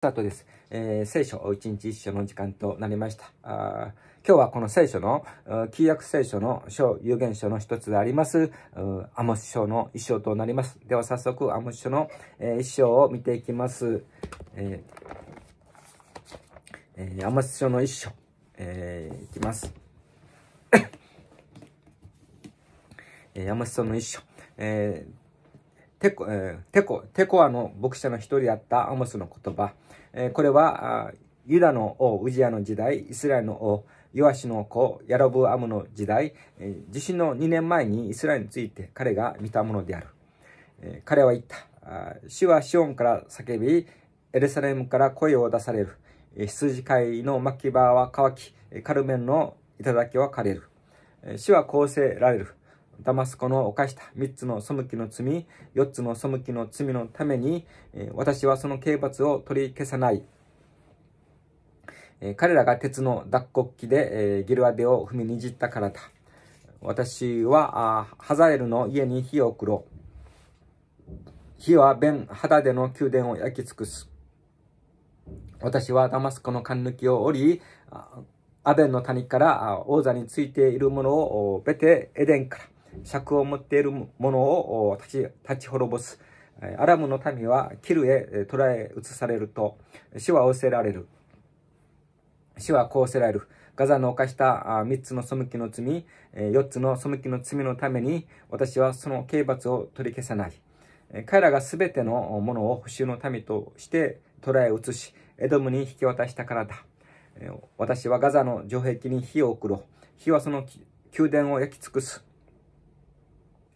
スタートです。えー、聖書、一日一書の時間となりました。あ今日はこの聖書の、旧約聖書の書、有限書の一つであります、アモス書の一章となります。では早速、アモス書の、えー、一章を見ていきます。えーえー、アモス書の一章、えー、いきます。えー、アモス書の一章。えーテコ、えー、テコ、テコアの牧者の一人であったアモスの言葉。えー、これは、ユダの王、ウジアの時代、イスラエルの王、ヨアシの子、ヤロブアムの時代、えー、地震の2年前にイスラエルについて彼が見たものである。えー、彼は言った。主はシオンから叫び、エルサレムから声を出される。羊飼いの牧場は乾き、カルメンの頂は枯れる。主はこうせられる。ダマスコの犯した3つの背きの罪、4つの背きの罪のために、私はその刑罰を取り消さない。彼らが鉄の脱穀機でギルアデを踏みにじったからだ。私はハザエルの家に火を送ろう。火はハ肌での宮殿を焼き尽くす。私はダマスコの貫抜きを折り、アベンの谷から王座についているものをベテエデンから尺を持っているものを立ち立ち滅ぼす。アラムの民はキルへ捕らえ移されると、死は仰せられる。死はこうせられる。ガザの犯した3つの背きの罪、4つの背きの罪のために、私はその刑罰を取り消さない。彼らが全てのものを補修の民として捕らえ移し、エドムに引き渡したからだ。私はガザの城壁に火を送ろう。火はその宮殿を焼き尽くす。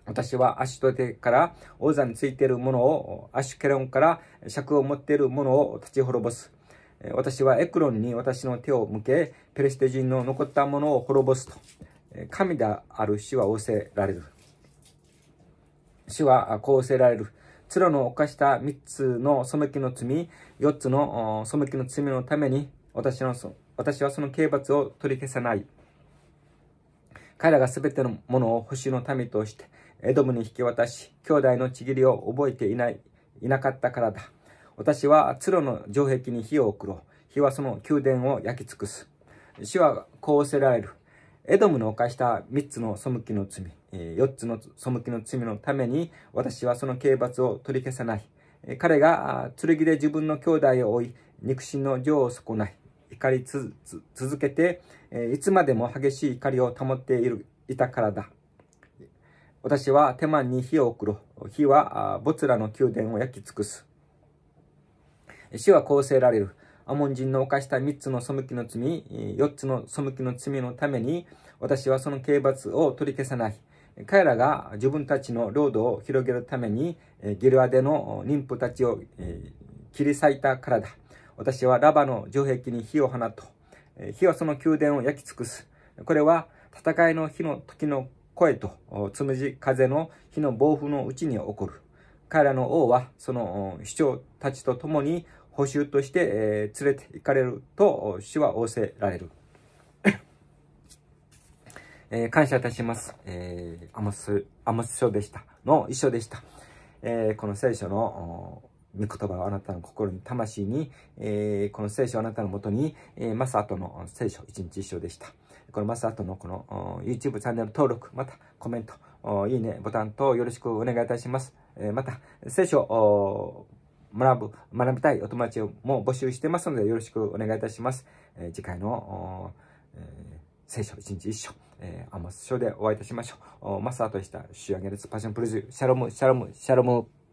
私は足と手から王座についているものを、アシュケロンから尺を持っているものを立ち滅ぼす。私はエクロンに私の手を向け、ペレシテ人の残ったものを滅ぼすと。神である死は仰せられる。死はこうせられる。らの犯した3つの背きの罪、4つの背きの罪のために、私の私はその刑罰を取り消さない。彼らがすべてのものを星の民として、エドムに引き渡し、兄弟のちぎりを覚えていない、いなかったからだ。私は鶴の城壁に火を送ろう。火はその宮殿を焼き尽くす。主はこうせられる。エドムの犯した3つの背きの罪、4つの背きの罪のために、私はその刑罰を取り消さない。彼が剣で自分の兄弟を追い、肉親の情を損ない。怒り続けて、いつまでも激しい怒りを保っている、いたからだ。私は手間に火を送ろう。火はツらの宮殿を焼き尽くす。死はこうせられる。アモン人の犯した3つの背きの罪、4つの背きの罪のために、私はその刑罰を取り消さない。彼らが自分たちの領土を広げるために、ギルアでの妊婦たちを切り裂いたからだ。私はラバの城壁に火を放と火はその宮殿を焼き尽くす。これは戦いの火の時の声と、つむじ風の火の暴風のうちに起こる。彼らの王は、その市長たちと共に補修として、連れて行かれると、主は仰せられる。えー、感謝いたします。えー、アモス、アモス書でした。の一緒でした。えー、この聖書の、御言葉をあなたの心に、魂に、えー、この聖書をあなたのもとに、えー、マートの聖書、一日一章でした。このマスアートのこの YouTube チャンネル登録、またコメント、いいね、ボタンとよろしくお願いいたします。えー、また、聖書を学ぶ、学びたいお友達も募集してますので、よろしくお願いいたします。え次回の、え聖書一日一章、えー、アマス書でお会いいたしましょう。マスアートでした。仕上げです。パッションプルズ、シャロム、シャロム、シャロム。